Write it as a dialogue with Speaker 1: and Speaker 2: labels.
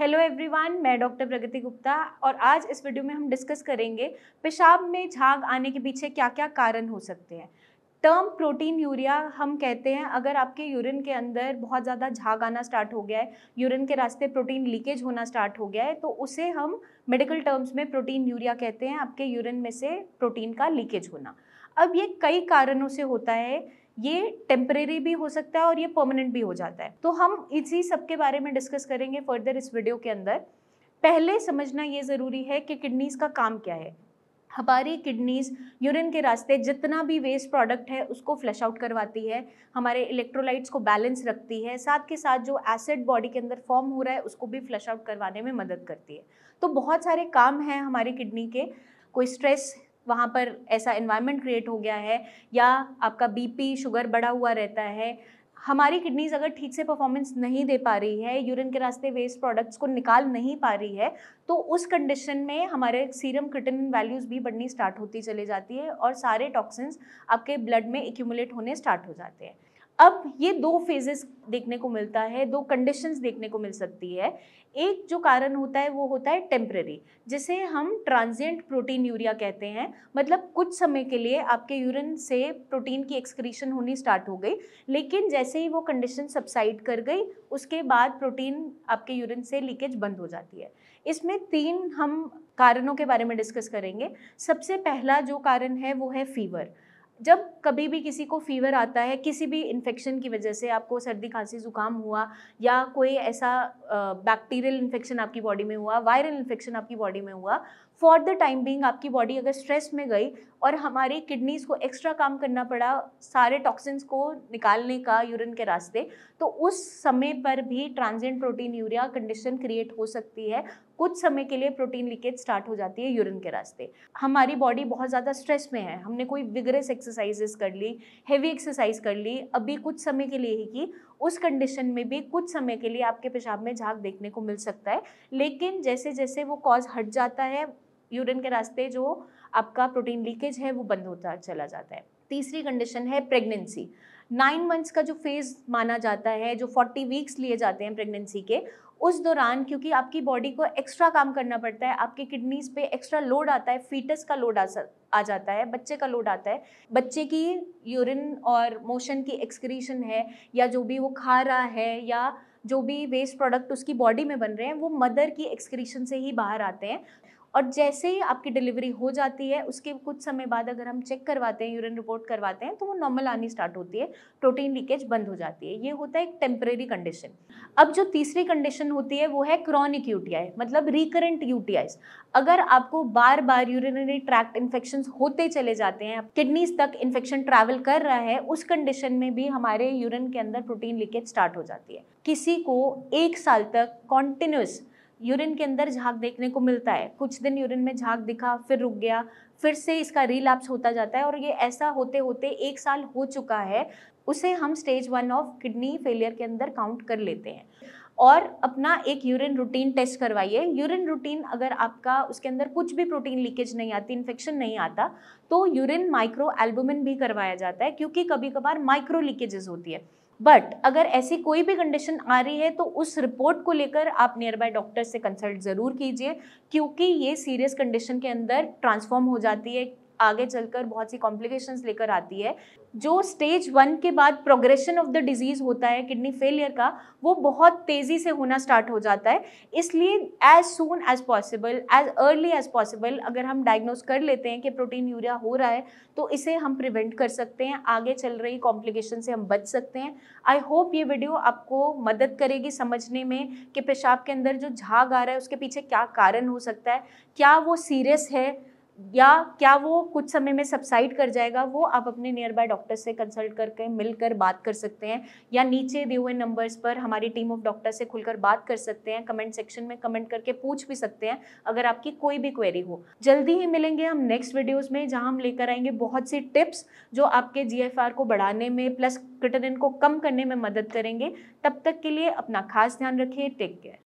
Speaker 1: hello everyone मैं doctor Pragati Gupta और आज इस वीडियो में हम डिस्कस करेंगे पेशाब में झाग आने के पीछे क्या क्या कारण हो सकते हैं टर्म प्रोटीन यूरिया हम कहते हैं अगर आपके यूरिन के अंदर बहुत ज़्यादा झाग आना स्टार्ट हो गया है यूरिन के रास्ते प्रोटीन लीकेज होना स्टार्ट हो गया है तो उसे हम मेडिकल टर्म्स में प्रोटीन यूरिया कहते हैं आपके यूरिन में से प्रोटीन का लीकेज होना अब ये कई कारणों से होता है ये टेम्परेरी भी हो सकता है और ये परमानेंट भी हो जाता है तो हम इसी सब के बारे में डिस्कस करेंगे फर्दर इस वीडियो के अंदर पहले समझना ये ज़रूरी है कि किडनीज़ का काम क्या है हमारी किडनीज़ यूरिन के रास्ते जितना भी वेस्ट प्रोडक्ट है उसको फ्लैश आउट करवाती है हमारे इलेक्ट्रोलाइट्स को बैलेंस रखती है साथ के साथ जो एसिड बॉडी के अंदर फॉर्म हो रहा है उसको भी फ्लैश आउट करवाने में मदद करती है तो बहुत सारे काम हैं हमारी किडनी के कोई स्ट्रेस वहाँ पर ऐसा इन्वायरमेंट क्रिएट हो गया है या आपका बीपी शुगर बढ़ा हुआ रहता है हमारी किडनीज अगर ठीक से परफॉर्मेंस नहीं दे पा रही है यूरिन के रास्ते वेस्ट प्रोडक्ट्स को निकाल नहीं पा रही है तो उस कंडीशन में हमारे सीरम क्रिटिन वैल्यूज़ भी बढ़नी स्टार्ट होती चली जाती है और सारे टॉक्सिन्स आपके ब्लड में एक्यूमुलेट होने स्टार्ट हो जाते हैं अब ये दो फेजेस देखने को मिलता है दो कंडीशंस देखने को मिल सकती है एक जो कारण होता है वो होता है टेम्प्रेरी जिसे हम ट्रांजिएंट प्रोटीन यूरिया कहते हैं मतलब कुछ समय के लिए आपके यूरिन से प्रोटीन की एक्सक्रीशन होनी स्टार्ट हो गई लेकिन जैसे ही वो कंडीशन सब्साइड कर गई उसके बाद प्रोटीन आपके यूरिन से लीकेज बंद हो जाती है इसमें तीन हम कारणों के बारे में डिस्कस करेंगे सबसे पहला जो कारण है वो है फीवर जब कभी भी किसी को फीवर आता है किसी भी इन्फेक्शन की वजह से आपको सर्दी खांसी ज़ुकाम हुआ या कोई ऐसा बैक्टीरियल इन्फेक्शन आपकी बॉडी में हुआ वायरल इन्फेक्शन आपकी बॉडी में हुआ फॉर द टाइम बिंग आपकी बॉडी अगर स्ट्रेस में गई और हमारी किडनीज़ को एक्स्ट्रा काम करना पड़ा सारे टॉक्सिन्स को निकालने का यूरिन के रास्ते तो उस समय पर भी transient proteinuria condition create हो सकती है कुछ समय के लिए प्रोटीन लीकेज स्टार्ट हो जाती है यूरिन के रास्ते हमारी बॉडी बहुत ज़्यादा स्ट्रेस में है हमने कोई विगरेस एक्सरसाइजेस कर ली हैवी एक्सरसाइज कर ली अभी कुछ समय के लिए ही की उस कंडीशन में भी कुछ समय के लिए आपके पेशाब में झाग देखने को मिल सकता है लेकिन जैसे जैसे वो कॉज हट जाता है यूरिन के रास्ते जो आपका प्रोटीन लीकेज है वो बंद होता चला जाता है तीसरी कंडीशन है प्रेगनेंसी नाइन मंथ्स का जो फेज़ माना जाता है जो फोर्टी वीक्स लिए जाते हैं प्रेगनेंसी के उस दौरान क्योंकि आपकी बॉडी को एक्स्ट्रा काम करना पड़ता है आपके किडनीज पे एक्स्ट्रा लोड आता है फीटस का लोड आ आ जाता है बच्चे का लोड आता है बच्चे की यूरिन और मोशन की एक्सक्रीशन है या जो भी वो खा रहा है या जो भी वेस्ट प्रोडक्ट उसकी बॉडी में बन रहे हैं वो मदर की एक्सक्रीशन से ही बाहर आते हैं और जैसे ही आपकी डिलीवरी हो जाती है उसके कुछ समय बाद अगर हम चेक करवाते हैं यूरिन रिपोर्ट करवाते हैं तो वो नॉर्मल आनी स्टार्ट होती है प्रोटीन लीकेज बंद हो जाती है ये होता है एक टेम्परेरी कंडीशन अब जो तीसरी कंडीशन होती है वो है क्रॉनिक यूटीआई मतलब रिकरेंट यूटीआई अगर आपको बार बार यूरिनरी ट्रैक्ट इन्फेक्शन होते चले जाते हैं किडनीज तक इन्फेक्शन ट्रैवल कर रहा है उस कंडीशन में भी हमारे यूरिन के अंदर प्रोटीन लीकेज स्टार्ट हो जाती है किसी को एक साल तक कॉन्टिन्यूस यूरिन के अंदर झाग देखने को मिलता है कुछ दिन यूरिन में झाग दिखा फिर रुक गया फिर से इसका रिलैप्स होता जाता है और ये ऐसा होते होते एक साल हो चुका है उसे हम stage one of kidney failure के अंदर काउंट कर लेते हैं और अपना एक यूरिन रूटीन टेस्ट करवाइए यूरिन रूटीन अगर आपका उसके अंदर कुछ भी प्रोटीन लीकेज नहीं आती इन्फेक्शन नहीं आता तो यूरिन माइक्रो एल्बुमिन भी करवाया जाता है क्योंकि कभी कभार माइक्रो लीकेजेस होती है बट अगर ऐसी कोई भी कंडीशन आ रही है तो उस रिपोर्ट को लेकर आप नियर बाय डॉक्टर से कंसल्ट ज़रूर कीजिए क्योंकि ये सीरियस कंडीशन के अंदर ट्रांसफॉर्म हो जाती है आगे चलकर बहुत सी कॉम्प्लिकेशंस लेकर आती है जो स्टेज वन के बाद प्रोग्रेशन ऑफ द डिजीज़ होता है किडनी फेलियर का वो बहुत तेज़ी से होना स्टार्ट हो जाता है इसलिए as soon as possible as early as possible अगर हम डायग्नोज कर लेते हैं कि प्रोटीन यूरिया हो रहा है तो इसे हम प्रिवेंट कर सकते हैं आगे चल रही कॉम्प्लिकेशन से हम बच सकते हैं आई होप ये वीडियो आपको मदद करेगी समझने में कि पेशाब के अंदर जो झाग आ रहा है उसके पीछे क्या कारण हो सकता है क्या वो सीरियस है या क्या वो कुछ समय में सबसाइड कर जाएगा वो आप अपने नियर बाय डॉक्टर से कंसल्ट करके मिलकर बात कर सकते हैं या नीचे दिए हुए नंबर्स पर हमारी टीम ऑफ डॉक्टर से खुलकर बात कर सकते हैं कमेंट सेक्शन में कमेंट करके पूछ भी सकते हैं अगर आपकी कोई भी क्वेरी हो जल्दी ही मिलेंगे हम नेक्स्ट वीडियोज़ में जहाँ हम लेकर आएंगे बहुत सी टिप्स जो आपके जी को बढ़ाने में प्लस क्रिटनिन को कम करने में मदद करेंगे तब तक के लिए अपना खास ध्यान रखिए टेक केयर